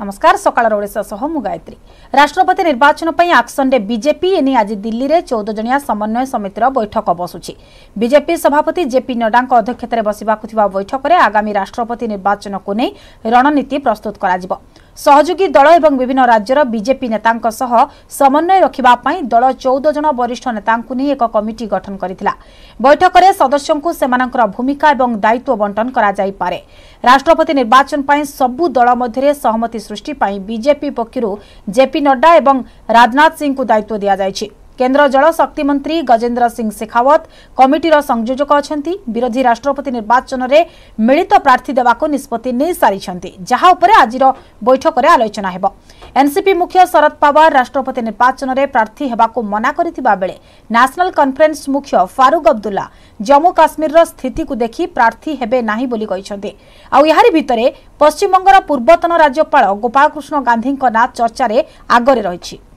नमस्कार सकाल गायत्री राष्ट्रपति निर्वाचन आक्सन डे विजेपी एने आज दिल्ली में चौदह जनी समन्वय समितर बैठक बसुची विजेपी सभापति जेपी नड्डा अध्यक्षतार बसवाक बैठक में आगामी राष्ट्रपति निर्वाचन को नहीं रणनीति प्रस्तुत करा ସହଯୋଗୀ ଦଳ ଏବଂ ବିଭିନ୍ନ ରାଜ୍ୟର ବିଜେପି ନେତାଙ୍କ ସହ ସମନ୍ୱୟ ରଖିବା ପାଇଁ ଦଳ ଚଉଦ ଜଣ ବରିଷ୍ଠ ନେତାଙ୍କୁ ନେଇ ଏକ କମିଟି ଗଠନ କରିଥିଲା ବୈଠକରେ ସଦସ୍ୟଙ୍କୁ ସେମାନଙ୍କର ଭୂମିକା ଏବଂ ଦାୟିତ୍ୱ ବଣ୍ଟନ କରାଯାଇପାରେ ରାଷ୍ଟ୍ରପତି ନିର୍ବାଚନ ପାଇଁ ସବୁ ଦଳ ମଧ୍ୟରେ ସହମତି ସୃଷ୍ଟି ପାଇଁ ବିଜେପି ପକ୍ଷରୁ ଜେପି ନଡ୍ଡା ଏବଂ ରାଜନାଥ ସିଂଙ୍କୁ ଦାୟିତ୍ୱ ଦିଆଯାଇଛି কেন্দ্র জল শক্তি মন্ত্রী গজেন্দ্র সিং শেখাওত কমিটির সংযোজক অনেক বিরোধী রাষ্ট্রপতি নির্বাচনের মিলিত প্রার্থী দেওয়া নিষ্পতি নিয়ে সারি যা উপরে আজির বৈঠকের আলোচনা হব এনসিপি মুখ্য শরদ পাওয়ার রাষ্ট্রপতি নির্বাচনের প্রার্থী হওয়া মনা করে বেড়ে ন্যাশনাল কনফরেন্স মুখ্য ফারুক অবদুল্লা জম্মু কাশ্মীরর স্থিতিক দেখি প্রার্থী হেবে না বলে আহারি ভিতরে পশ্চিমবঙ্গর পূর্বতন রাজ্যপাল গোপাল কৃষ্ণ গান্ধীঙ্ না চর্চার আগরে রয়েছে